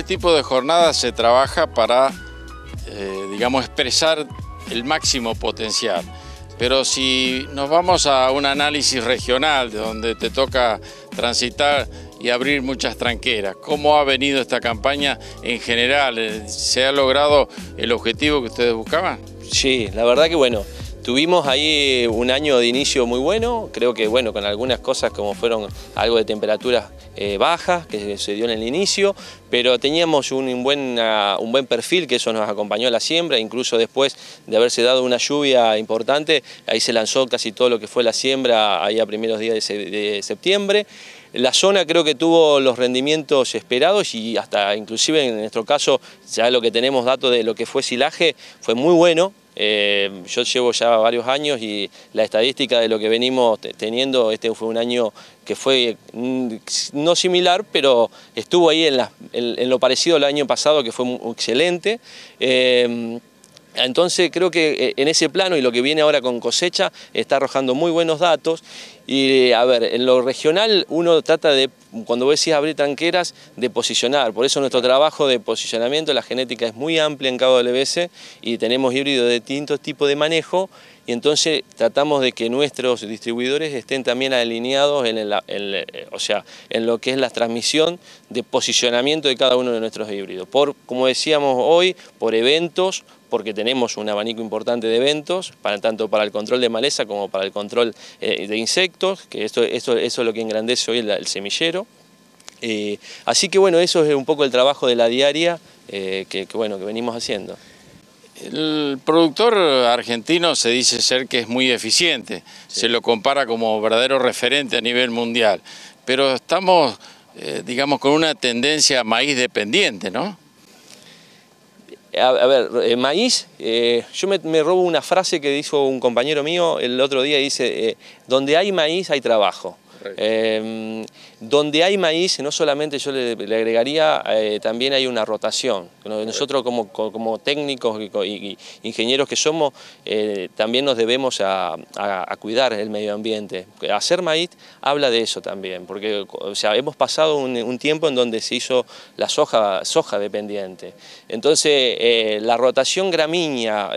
este tipo de jornadas se trabaja para, eh, digamos, expresar el máximo potencial. Pero si nos vamos a un análisis regional, de donde te toca transitar y abrir muchas tranqueras, ¿cómo ha venido esta campaña en general? ¿Se ha logrado el objetivo que ustedes buscaban? Sí, la verdad que bueno, Tuvimos ahí un año de inicio muy bueno, creo que bueno, con algunas cosas como fueron algo de temperaturas eh, bajas que se dio en el inicio, pero teníamos un, buen, ah, un buen perfil que eso nos acompañó a la siembra, incluso después de haberse dado una lluvia importante, ahí se lanzó casi todo lo que fue la siembra ahí a primeros días de, de septiembre. La zona creo que tuvo los rendimientos esperados y hasta inclusive en nuestro caso ya lo que tenemos datos de lo que fue silaje fue muy bueno, eh, yo llevo ya varios años y la estadística de lo que venimos teniendo, este fue un año que fue mm, no similar, pero estuvo ahí en, lo parecido al año pasado, que fue excelente. Eh, entonces creo que eh, en ese plano y lo que viene ahora con cosecha está arrojando muy buenos datos. Y eh, a ver, en lo regional uno trata de, cuando vos decís abrir tanqueras de posicionar. Por eso nuestro trabajo de posicionamiento, la genética es muy amplia en cada y tenemos híbridos de distintos tipos de manejo. Y entonces tratamos de que nuestros distribuidores estén también alineados en, eh, o sea, en lo que es la transmisión de posicionamiento de cada uno de nuestros híbridos. Por, como decíamos hoy, por eventos, porque tenemos un abanico importante de eventos, para, tanto para el control de maleza como para el control eh, de insectos, que esto, eso es lo que engrandece hoy el, semillero. Eh, así que bueno, eso es un poco el trabajo de la diaria eh, que, bueno, que venimos haciendo. El productor argentino se dice ser que es muy eficiente, se lo compara como verdadero referente a nivel mundial, pero estamos, digamos, con una tendencia maíz dependiente, ¿no? A, ver, eh, maíz, eh, yo me, me, robo una frase que dijo un compañero mío el otro día, dice, eh, donde hay maíz hay trabajo. Em, donde hay maíz, no solamente yo le, agregaría, eh, también hay una rotación. Nosotros como, técnicos y, ingenieros que somos, eh, también nos debemos a, cuidar el medio ambiente. Hacer maíz habla de eso también, porque o sea, hemos pasado un, tiempo en donde se hizo la soja, soja dependiente. Entonces, eh, la rotación gramínea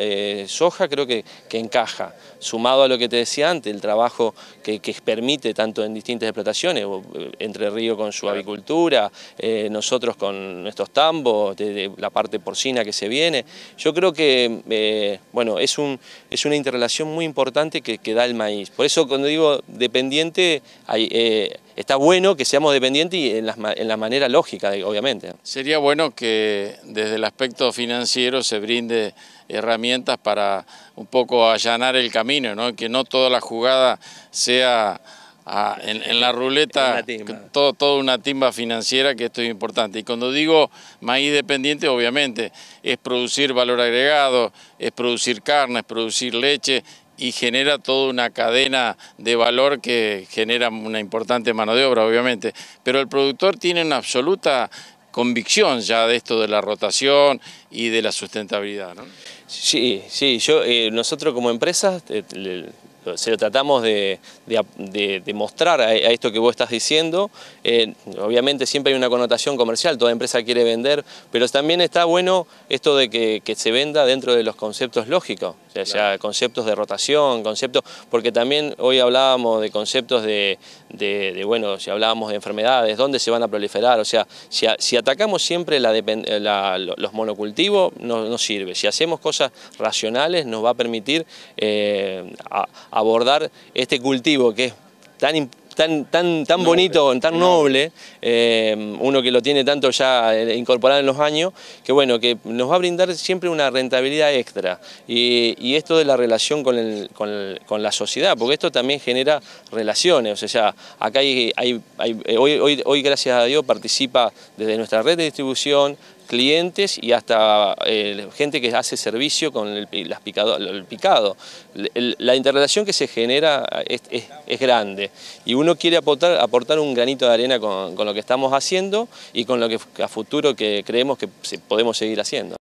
soja creo que, encaja, sumado a lo que te decía antes, el trabajo que, que permite tanto en distintas explotaciones, eh, Entre Río con su avicultura, eh, nosotros con nuestros tambos, la parte porcina que se viene. Yo creo que eh, bueno, es, un, es una interrelación muy importante que, da el maíz. Por eso cuando digo dependiente, está bueno que seamos dependientes y en, la, manera lógica, obviamente. Sería bueno que desde el aspecto financiero se brinde herramientas para un poco allanar el camino, que no toda la jugada sea Ah, en, la ruleta toda todo, una timba financiera que esto es importante. Y cuando digo maíz dependiente, obviamente, es producir valor agregado, es producir carne, es producir leche y genera toda una cadena de valor que genera una importante mano de obra, obviamente. Pero el productor tiene una absoluta convicción ya de esto de la rotación y de la sustentabilidad. Sí, sí, yo, eh, nosotros como empresas eh, se lo tratamos de, de, mostrar a, esto que vos estás diciendo. Eh, obviamente siempre hay una connotación comercial, toda empresa quiere vender, pero también está bueno esto de que, se venda dentro de los conceptos lógicos, o sea, conceptos de rotación, conceptos, porque también hoy hablábamos de conceptos de, bueno, si hablábamos de enfermedades, dónde se van a proliferar, o sea, si, atacamos siempre la, los monocultivos, no, sirve. Si hacemos cosas racionales, nos va a permitir eh, abordar este cultivo que es tan tan, tan, tan bonito, tan noble, eh, uno que lo tiene tanto ya eh, incorporado en los años, que bueno, que nos va a brindar siempre una rentabilidad extra. Y, esto de la relación con, la sociedad, porque esto también genera relaciones, o sea, acá eh, hoy, hoy, gracias a Dios participa desde nuestra red de distribución, clientes y hasta eh, gente que hace servicio con el, las picado, el picado. la interrelación que se genera es, grande y uno quiere aportar, aportar un granito de arena con, con, lo que estamos haciendo y con lo que a futuro que creemos que podemos seguir haciendo.